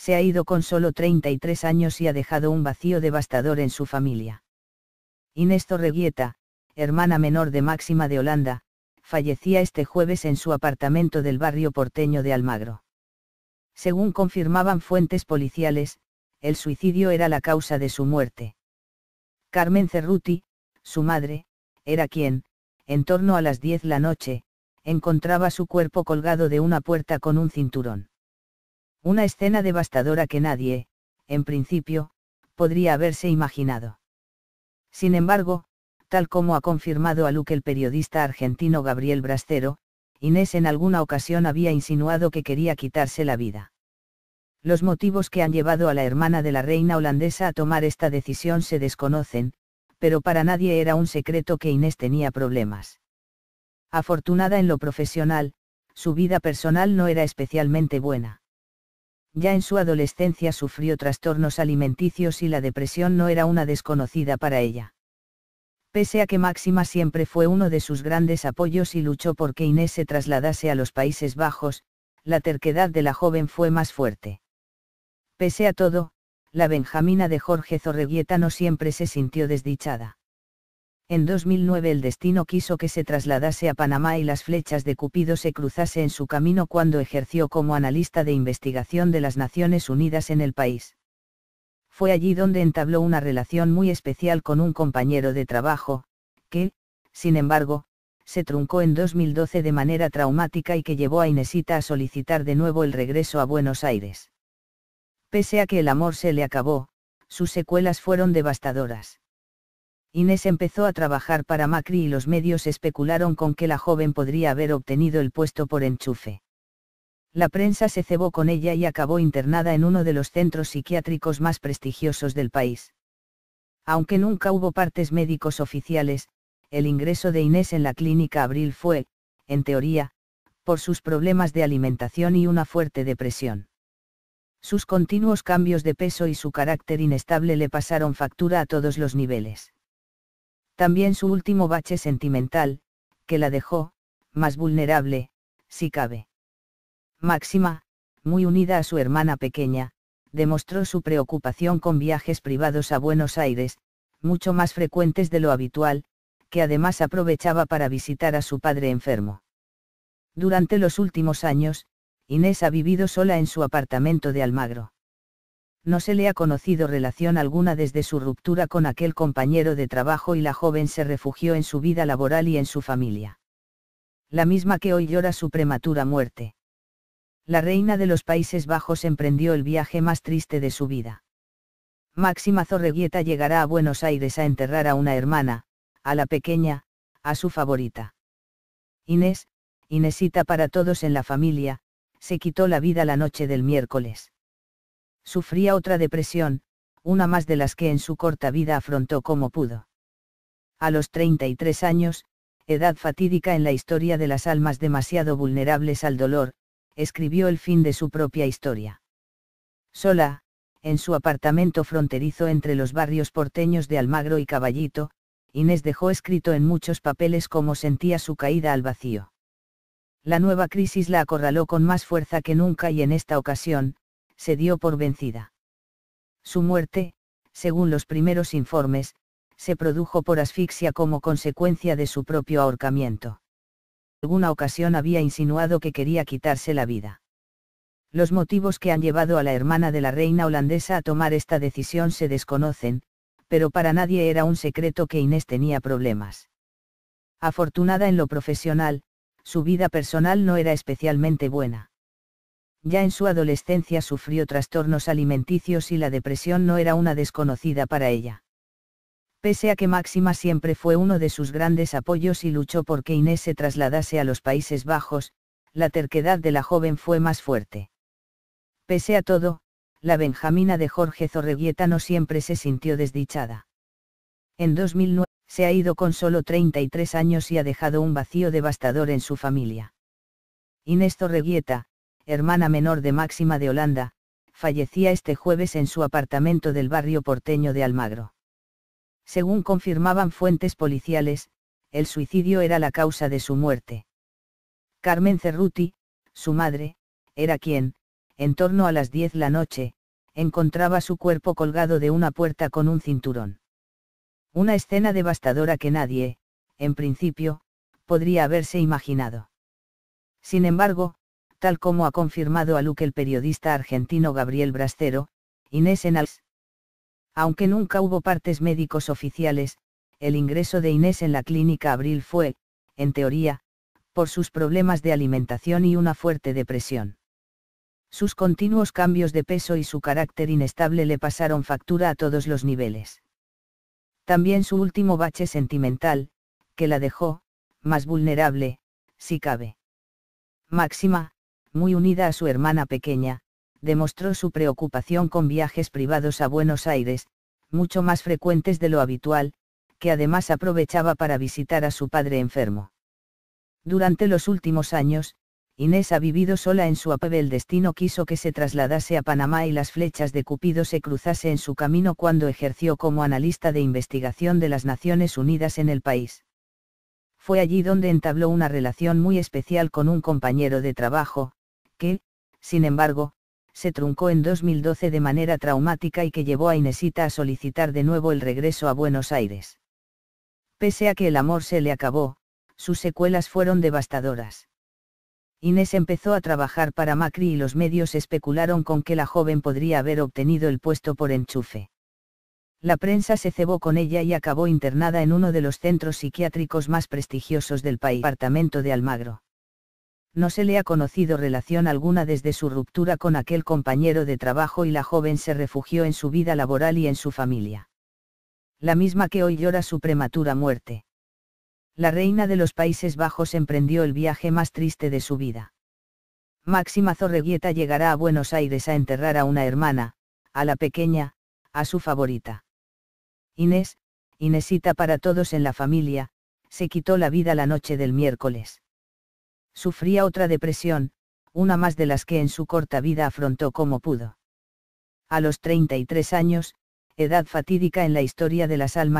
se ha ido con solo 33 años y ha dejado un vacío devastador en su familia. Inés Torreguieta, hermana menor de Máxima de Holanda, fallecía este jueves en su apartamento del barrio porteño de Almagro. Según confirmaban fuentes policiales, el suicidio era la causa de su muerte. Carmen Cerruti, su madre, era quien, en torno a las 10 la noche, encontraba su cuerpo colgado de una puerta con un cinturón. Una escena devastadora que nadie, en principio, podría haberse imaginado. Sin embargo, tal como ha confirmado a Luke el periodista argentino Gabriel Brastero, Inés en alguna ocasión había insinuado que quería quitarse la vida. Los motivos que han llevado a la hermana de la reina holandesa a tomar esta decisión se desconocen, pero para nadie era un secreto que Inés tenía problemas. Afortunada en lo profesional, su vida personal no era especialmente buena. Ya en su adolescencia sufrió trastornos alimenticios y la depresión no era una desconocida para ella. Pese a que Máxima siempre fue uno de sus grandes apoyos y luchó por que Inés se trasladase a los Países Bajos, la terquedad de la joven fue más fuerte. Pese a todo, la Benjamina de Jorge Zorreguieta no siempre se sintió desdichada. En 2009 el destino quiso que se trasladase a Panamá y las flechas de Cupido se cruzase en su camino cuando ejerció como analista de investigación de las Naciones Unidas en el país. Fue allí donde entabló una relación muy especial con un compañero de trabajo, que, sin embargo, se truncó en 2012 de manera traumática y que llevó a Inesita a solicitar de nuevo el regreso a Buenos Aires. Pese a que el amor se le acabó, sus secuelas fueron devastadoras. Inés empezó a trabajar para Macri y los medios especularon con que la joven podría haber obtenido el puesto por enchufe. La prensa se cebó con ella y acabó internada en uno de los centros psiquiátricos más prestigiosos del país. Aunque nunca hubo partes médicos oficiales, el ingreso de Inés en la clínica Abril fue, en teoría, por sus problemas de alimentación y una fuerte depresión. Sus continuos cambios de peso y su carácter inestable le pasaron factura a todos los niveles también su último bache sentimental, que la dejó, más vulnerable, si cabe. Máxima, muy unida a su hermana pequeña, demostró su preocupación con viajes privados a Buenos Aires, mucho más frecuentes de lo habitual, que además aprovechaba para visitar a su padre enfermo. Durante los últimos años, Inés ha vivido sola en su apartamento de Almagro no se le ha conocido relación alguna desde su ruptura con aquel compañero de trabajo y la joven se refugió en su vida laboral y en su familia. La misma que hoy llora su prematura muerte. La reina de los Países Bajos emprendió el viaje más triste de su vida. Máxima Zorreguieta llegará a Buenos Aires a enterrar a una hermana, a la pequeña, a su favorita. Inés, Inesita para todos en la familia, se quitó la vida la noche del miércoles sufría otra depresión, una más de las que en su corta vida afrontó como pudo. A los 33 años, edad fatídica en la historia de las almas demasiado vulnerables al dolor, escribió el fin de su propia historia. Sola, en su apartamento fronterizo entre los barrios porteños de Almagro y Caballito, Inés dejó escrito en muchos papeles cómo sentía su caída al vacío. La nueva crisis la acorraló con más fuerza que nunca y en esta ocasión, se dio por vencida. Su muerte, según los primeros informes, se produjo por asfixia como consecuencia de su propio ahorcamiento. En alguna ocasión había insinuado que quería quitarse la vida. Los motivos que han llevado a la hermana de la reina holandesa a tomar esta decisión se desconocen, pero para nadie era un secreto que Inés tenía problemas. Afortunada en lo profesional, su vida personal no era especialmente buena. Ya en su adolescencia sufrió trastornos alimenticios y la depresión no era una desconocida para ella. Pese a que Máxima siempre fue uno de sus grandes apoyos y luchó por que Inés se trasladase a los Países Bajos, la terquedad de la joven fue más fuerte. Pese a todo, la Benjamina de Jorge Zorreguieta no siempre se sintió desdichada. En 2009, se ha ido con solo 33 años y ha dejado un vacío devastador en su familia. Inés Zorreguieta, hermana menor de Máxima de Holanda, fallecía este jueves en su apartamento del barrio porteño de Almagro. Según confirmaban fuentes policiales, el suicidio era la causa de su muerte. Carmen Cerruti, su madre, era quien, en torno a las 10 la noche, encontraba su cuerpo colgado de una puerta con un cinturón. Una escena devastadora que nadie, en principio, podría haberse imaginado. Sin embargo, tal como ha confirmado a Luque el periodista argentino Gabriel Brastero, Inés en Als. Aunque nunca hubo partes médicos oficiales, el ingreso de Inés en la clínica Abril fue, en teoría, por sus problemas de alimentación y una fuerte depresión. Sus continuos cambios de peso y su carácter inestable le pasaron factura a todos los niveles. También su último bache sentimental, que la dejó, más vulnerable, si cabe. Máxima, muy unida a su hermana pequeña, demostró su preocupación con viajes privados a Buenos Aires, mucho más frecuentes de lo habitual, que además aprovechaba para visitar a su padre enfermo. Durante los últimos años, Inés ha vivido sola en su apebe. El destino quiso que se trasladase a Panamá y las flechas de Cupido se cruzase en su camino cuando ejerció como analista de investigación de las Naciones Unidas en el país. Fue allí donde entabló una relación muy especial con un compañero de trabajo, que, sin embargo, se truncó en 2012 de manera traumática y que llevó a Inesita a solicitar de nuevo el regreso a Buenos Aires. Pese a que el amor se le acabó, sus secuelas fueron devastadoras. Inés empezó a trabajar para Macri y los medios especularon con que la joven podría haber obtenido el puesto por enchufe. La prensa se cebó con ella y acabó internada en uno de los centros psiquiátricos más prestigiosos del país, departamento de Almagro no se le ha conocido relación alguna desde su ruptura con aquel compañero de trabajo y la joven se refugió en su vida laboral y en su familia. La misma que hoy llora su prematura muerte. La reina de los Países Bajos emprendió el viaje más triste de su vida. Máxima Zorreguieta llegará a Buenos Aires a enterrar a una hermana, a la pequeña, a su favorita. Inés, Inesita para todos en la familia, se quitó la vida la noche del miércoles sufría otra depresión, una más de las que en su corta vida afrontó como pudo. A los 33 años, edad fatídica en la historia de las almas